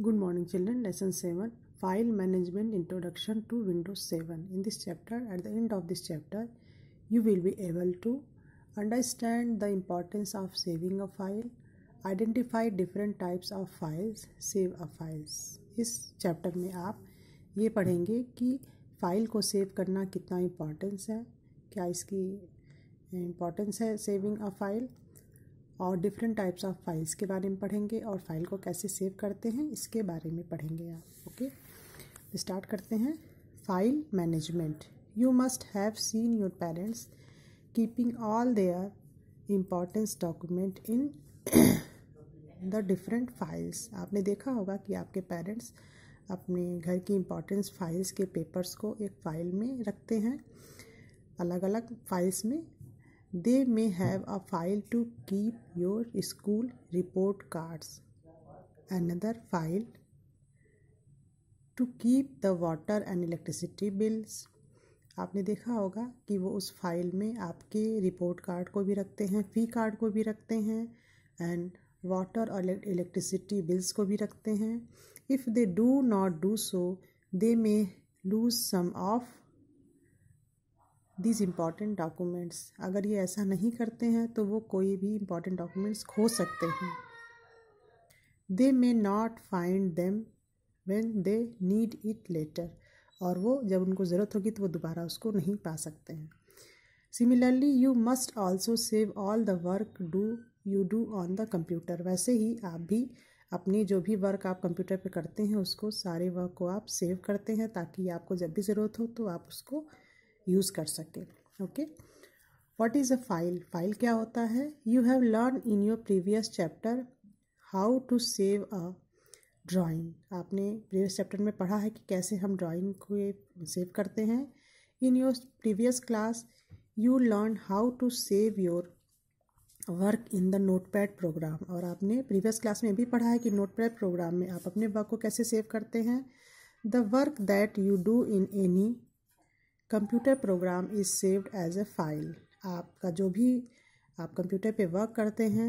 Good morning children. Lesson 7. File Management Introduction to Windows 7. In this chapter, at the end of this chapter, you will be able to understand the importance of saving a file, identify different types of files, save a files. इस chapter में आप ये पढ़ेंगे कि file को save करना कितना importance है क्या इसकी importance है saving a file और डिफरेंट टाइप्स ऑफ फाइल्स के बारे में पढ़ेंगे और फाइल को कैसे सेव करते हैं इसके बारे में पढ़ेंगे आप ओके स्टार्ट तो करते हैं file management you must have seen your parents keeping all their importance document in the different files आपने देखा होगा कि आपके पेरेंट्स अपने घर की इम्पॉर्टेंस फाइल्स के पेपर्स को एक फ़ाइल में रखते हैं अलग अलग फाइल्स में they may have a file to keep your school report cards another file to keep the water and electricity bills आपने देखा होगा कि वो उस फाइल में आपके रिपोर्ट कार्ड को भी रखते हैं फी कार्ड को भी रखते हैं एंड वाटर और इलेक्ट्रिसिटी बिल्स को भी रखते हैं if they do not do so they may lose some of these important documents अगर ये ऐसा नहीं करते हैं तो वो कोई भी इम्पॉर्टेंट डॉक्यूमेंट्स खो सकते हैं they may not find them when they need it later और वो जब उनको ज़रूरत होगी तो वो दोबारा उसको नहीं पा सकते हैं similarly you must also save all the work do you do on the computer वैसे ही आप भी अपनी जो भी वर्क आप कंप्यूटर पे करते हैं उसको सारे वर्क को आप सेव करते हैं ताकि आपको जब भी ज़रूरत हो तो आप उसको यूज़ कर सके okay what is a file file क्या होता है you have learn in your previous chapter how to save a drawing आपने प्रीवियस चैप्टर में पढ़ा है कि कैसे हम ड्राइंग को सेव करते हैं in your previous class you learn how to save your work in the notepad program और आपने प्रीवियस क्लास में भी पढ़ा है कि नोटपैड प्रोग्राम में आप अपने वर्क को कैसे सेव करते हैं the work that you do in any computer program is saved as a file आपका जो भी आप कंप्यूटर पे वर्क करते हैं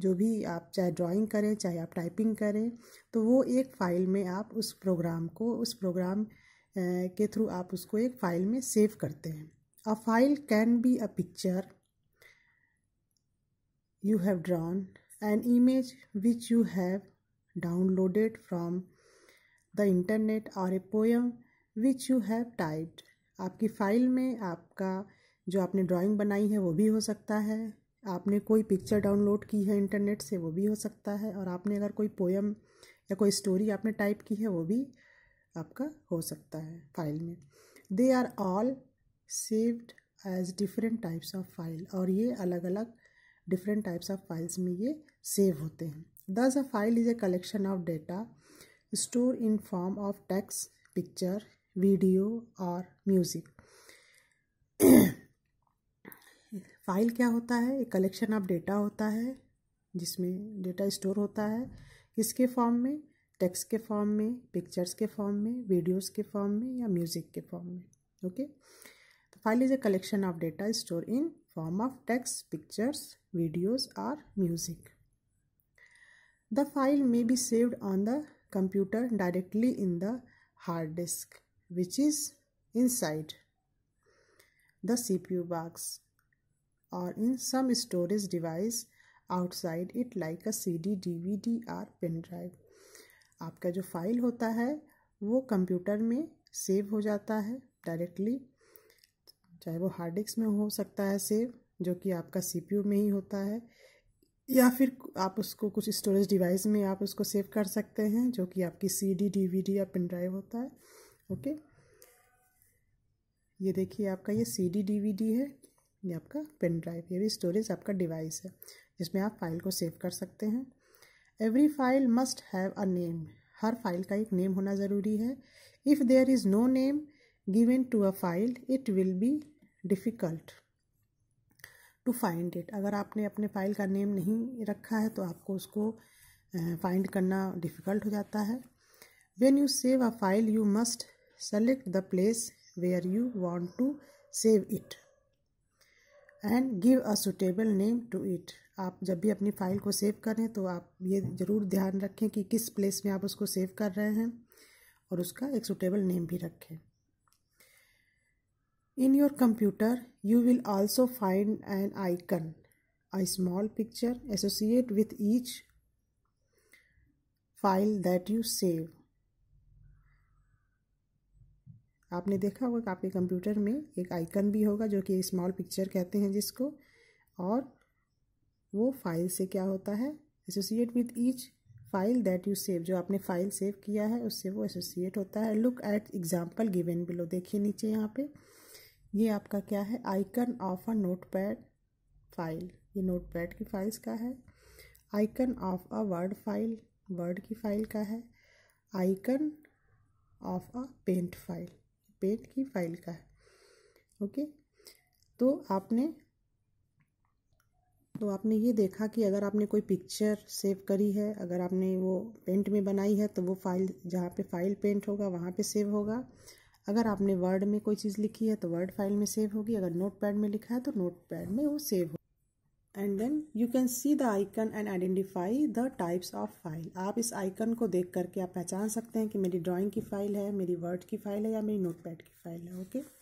जो भी आप चाहे ड्राइंग करें चाहे आप टाइपिंग करें तो वो एक फ़ाइल में आप उस प्रोग्राम को उस प्रोग्राम के थ्रू आप उसको एक फ़ाइल में सेव करते हैं a file can be a picture you have drawn an image which you have downloaded from the internet और a poem which you have typed आपकी फ़ाइल में आपका जो आपने ड्राइंग बनाई है वो भी हो सकता है आपने कोई पिक्चर डाउनलोड की है इंटरनेट से वो भी हो सकता है और आपने अगर कोई पोएम या कोई स्टोरी आपने टाइप की है वो भी आपका हो सकता है फाइल में they are all saved as different types of file और ये अलग अलग डिफरेंट टाइप्स ऑफ फाइल्स में ये सेव होते हैं thus a file is a collection of data store in form of text picture video और म्यूज़िक फाइल क्या होता है एक कलेक्शन ऑफ डेटा होता है जिसमें डेटा स्टोर होता है किसके फॉर्म में टेक्स के फॉर्म में पिक्चर्स के फॉर्म में वीडियोस के फॉर्म में या म्यूज़िक के फॉर्म में ओके तो file is a collection of data store in form of text pictures videos और music the file may be saved on the computer directly in the hard disk which is inside the CPU box or in some storage device outside it like a CD, DVD or pen drive आपका जो file होता है वो computer में save हो जाता है directly चाहे वो हार्ड डिस्क में हो सकता है सेव जो कि आपका सीपीयू में ही होता है या फिर आप उसको कुछ स्टोरेज डिवाइस में आप उसको सेव कर सकते हैं जो कि आपकी सीडी डीवीडी या पेन ड्राइव होता है ओके ये देखिए आपका ये C D D V D है ये आपका पेन ड्राइव ये भी स्टोरेज आपका डिवाइस है जिसमें आप फाइल को सेव कर सकते हैं every file must have a name हर फाइल का एक नेम होना ज़रूरी है if there is no name given to a file it will be difficult to find it अगर आपने अपने फाइल का नेम नहीं रखा है तो आपको उसको फाइंड करना डिफ़िकल्ट हो जाता है when you save a file you must select the place where you want to save it and give a suitable name to it आप जब भी अपनी फाइल को सेव करें तो आप ये ज़रूर ध्यान रखें कि किस प्लेस में आप उसको सेव कर रहे हैं और उसका एक सुटेबल नेम भी रखें in your computer you will also find an icon a small picture associate with each file that you save आपने देखा होगा आपके कंप्यूटर में एक आइकन भी होगा जो कि स्मॉल पिक्चर कहते हैं जिसको और वो फाइल से क्या होता है associate with each file that you save जो आपने फाइल सेव किया है उससे वो एसोसिएट होता है look at example given below देखिए नीचे यहाँ पे ये आपका क्या है icon of a Notepad file ये नोट पैड की फाइल्स का है icon of a Word file Word की फाइल का है icon of a Paint file पेड की फाइल का है ओके तो आपने तो आपने ये देखा कि अगर आपने कोई पिक्चर सेव करी है अगर आपने वो पेंट में बनाई है तो वो फाइल जहाँ पे फाइल पेंट होगा वहाँ पे सेव होगा अगर आपने वर्ड में कोई चीज़ लिखी है तो वर्ड फाइल में सेव होगी अगर नोट पैड में लिखा है तो नोट पैड में वो सेव होगा and then you can see the icon and identify the types of file आप इस आइकन को देख करके आप पहचान सकते हैं कि मेरी ड्राॅइंग की फ़ाइल है मेरी वर्ड की फ़ाइल है या मेरी नोटपैड की फ़ाइल है ओके okay?